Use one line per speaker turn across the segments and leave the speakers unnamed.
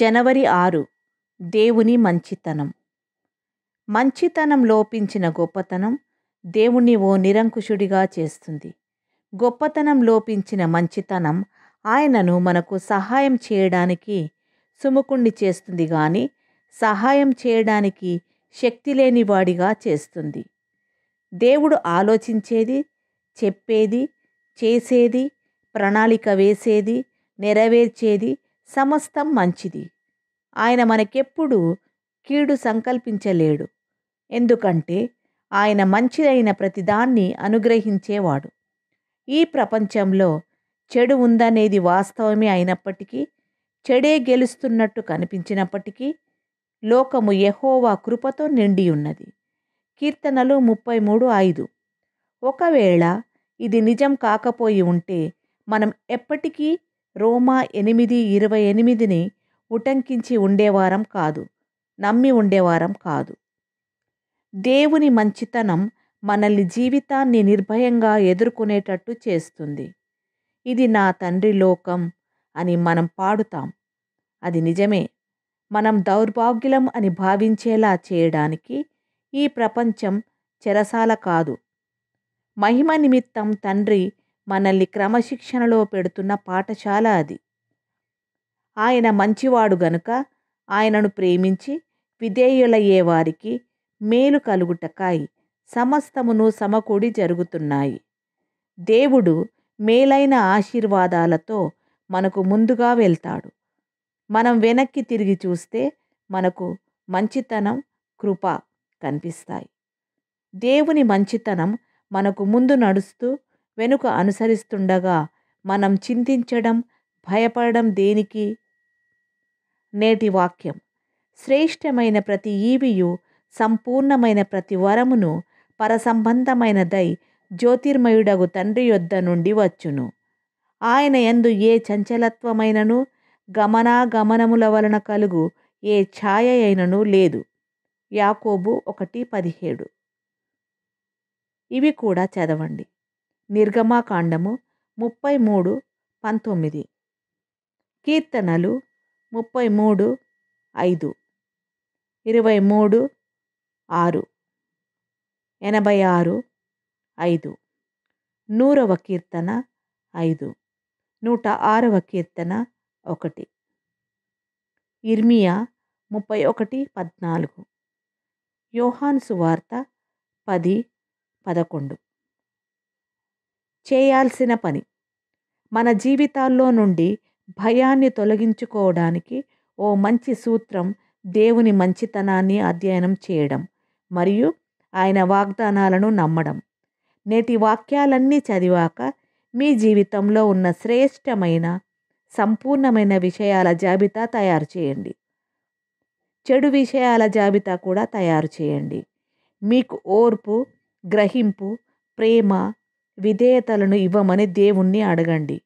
జనవరి ఆరు దేవుని మంచితనం మంచితనం లోపించిన గొప్పతనం దేవుణ్ణి ఓ నిరంకుశుడిగా చేస్తుంది గొప్పతనం లోపించిన మంచితనం ఆయనను మనకు సహాయం చేయడానికి సుముకుణ్ణి చేస్తుంది కానీ సహాయం చేయడానికి శక్తి లేనివాడిగా చేస్తుంది దేవుడు ఆలోచించేది చెప్పేది చేసేది ప్రణాళిక వేసేది నెరవేర్చేది సమస్తం మంచిది ఆయన మనకెప్పుడు కీడు సంకల్పించలేడు ఎందుకంటే ఆయన మంచిదైన ప్రతిదాన్ని అనుగ్రహించేవాడు ఈ ప్రపంచంలో చెడు ఉందనేది వాస్తవమే అయినప్పటికీ చెడే గెలుస్తున్నట్టు కనిపించినప్పటికీ లోకము యహోవా కృపతో నిండి ఉన్నది కీర్తనలు ముప్పై మూడు ఐదు ఒకవేళ ఇది నిజం కాకపోయి ఉంటే మనం ఎప్పటికీ రోమా ఎనిమిది ఇరవై ఎనిమిదిని ఉటంకించి ఉండేవారం కాదు నమ్మి ఉండేవారం కాదు దేవుని మంచితనం మనల్ని జీవితాన్ని నిర్భయంగా ఎదుర్కొనేటట్టు చేస్తుంది ఇది నా తండ్రి లోకం అని మనం పాడుతాం అది నిజమే మనం దౌర్భాగ్యులం అని భావించేలా చేయడానికి ఈ ప్రపంచం చెరసాల కాదు మహిమ నిమిత్తం తండ్రి మనల్ని క్రమశిక్షణలో పెడుతున్న పాఠశాల అది ఆయన మంచివాడు గనుక ఆయనను ప్రేమించి విధేయులయ్యే వారికి మేలు కలుగుటకాయి సమస్తమును సమకూడి జరుగుతున్నాయి దేవుడు మేలైన ఆశీర్వాదాలతో మనకు ముందుగా వెళ్తాడు మనం వెనక్కి తిరిగి చూస్తే మనకు మంచితనం కృప కనిపిస్తాయి దేవుని మంచితనం మనకు ముందు నడుస్తూ వెనుక అనుసరిస్తుండగా మనం చింతించడం భయపడడం దేనికి నేటి వాక్యం శ్రేష్టమైన ప్రతి ఈవియు సంపూర్ణమైన ప్రతి వరమును పరసంబంధమైనదై జ్యోతిర్మయుడగు తండ్రి యొద్ద నుండి వచ్చును ఆయన ఎందు ఏ చంచలత్వమైనను గమనాగమనముల వలన కలుగు ఏ ఛాయ అయినను లేదు యాకోబు ఒకటి పదిహేడు ఇవి కూడా చదవండి నిర్గమాకాండము ముప్పై మూడు పంతొమ్మిది కీర్తనలు ముప్పై మూడు ఐదు ఇరవై మూడు ఆరు ఎనభై ఆరు ఐదు నూరవ కీర్తన ఐదు నూట ఆరవ కీర్తన ఒకటి ఇర్మియా ముప్పై ఒకటి పద్నాలుగు యోహాన్ సువార్త పది పదకొండు చేయాల్సిన పని మన జీవితాల్లో నుండి భయాన్ని తొలగించుకోవడానికి ఓ మంచి సూత్రం దేవుని మంచితనాన్ని అధ్యయనం చేయడం మరియు ఆయన వాగ్దానాలను నమ్మడం నేటి వాక్యాలన్నీ చదివాక మీ జీవితంలో ఉన్న శ్రేష్టమైన సంపూర్ణమైన విషయాల జాబితా తయారు చేయండి చెడు విషయాల జాబితా కూడా తయారు చేయండి మీకు ఓర్పు గ్రహింపు ప్రేమ విధేయతలను ఇవ్వమని దేవుణ్ణి అడగండి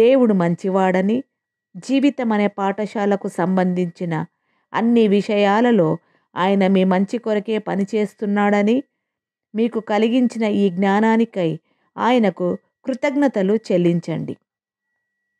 దేవుడు మంచివాడని జీవితం అనే పాఠశాలకు సంబంధించిన అన్ని విషయాలలో ఆయన మీ మంచి కొరకే పనిచేస్తున్నాడని మీకు కలిగించిన ఈ జ్ఞానానికై ఆయనకు కృతజ్ఞతలు చెల్లించండి